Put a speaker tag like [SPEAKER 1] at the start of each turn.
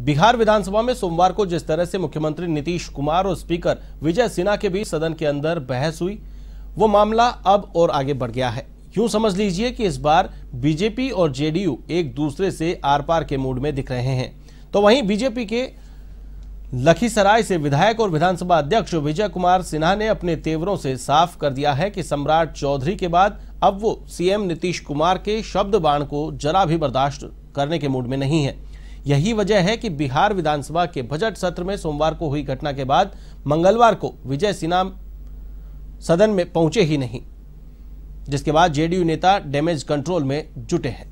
[SPEAKER 1] बिहार विधानसभा में सोमवार को जिस तरह से मुख्यमंत्री नीतीश कुमार और स्पीकर विजय सिन्हा के बीच सदन के अंदर बहस हुई वो मामला अब और आगे बढ़ गया है यूं समझ लीजिए कि इस बार बीजेपी और जेडीयू एक दूसरे से आर पार के मूड में दिख रहे हैं तो वहीं बीजेपी के लखीसराय से विधायक और विधानसभा अध्यक्ष विजय कुमार सिन्हा ने अपने तेवरों से साफ कर दिया है कि सम्राट चौधरी के बाद अब वो सीएम नीतीश कुमार के शब्द बाण को जरा भी बर्दाश्त करने के मूड में नहीं है यही वजह है कि बिहार विधानसभा के बजट सत्र में सोमवार को हुई घटना के बाद मंगलवार को विजय सिन्हा सदन में पहुंचे ही नहीं जिसके बाद जेडीयू नेता डैमेज कंट्रोल में जुटे हैं